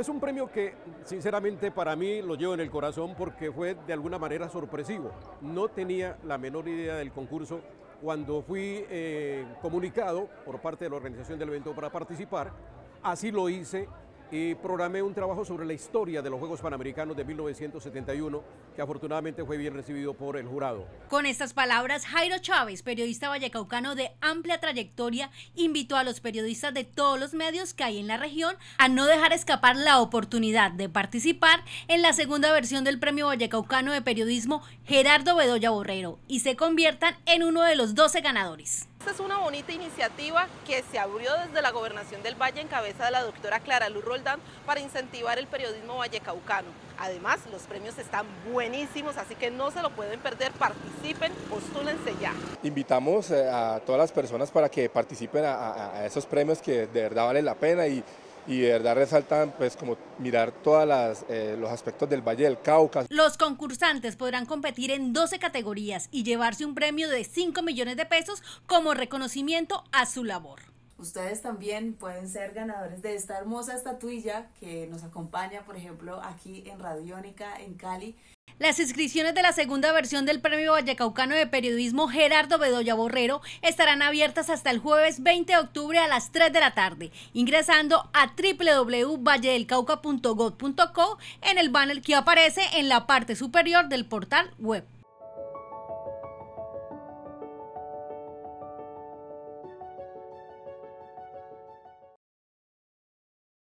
Es un premio que sinceramente para mí lo llevo en el corazón porque fue de alguna manera sorpresivo. No tenía la menor idea del concurso cuando fui eh, comunicado por parte de la organización del evento para participar. Así lo hice y programé un trabajo sobre la historia de los Juegos Panamericanos de 1971, que afortunadamente fue bien recibido por el jurado. Con estas palabras, Jairo Chávez, periodista vallecaucano de amplia trayectoria, invitó a los periodistas de todos los medios que hay en la región a no dejar escapar la oportunidad de participar en la segunda versión del Premio Vallecaucano de Periodismo Gerardo Bedoya Borrero y se conviertan en uno de los 12 ganadores. Esta es una bonita iniciativa que se abrió desde la Gobernación del Valle en cabeza de la doctora Clara Luz Roldán para incentivar el periodismo vallecaucano. Además, los premios están buenísimos, así que no se lo pueden perder, participen, postúlense ya. Invitamos eh, a todas las personas para que participen a, esos premios que de verdad valen la pena y y de verdad resaltan pues como mirar todos eh, los aspectos del Valle del Cauca. Los concursantes podrán competir en 12 categorías y llevarse un premio de 5 millones de pesos como reconocimiento a su labor. Ustedes también pueden ser ganadores de esta hermosa estatuilla que nos acompaña, por ejemplo, aquí en Radiónica, en Cali. Las inscripciones de la segunda versión del Premio Vallecaucano de Periodismo Gerardo Bedoya Borrero estarán abiertas hasta el jueves 20 de octubre a las 3 de la tarde, ingresando a www.valledelcauca.gov.co en el banner que aparece en la parte superior del portal web.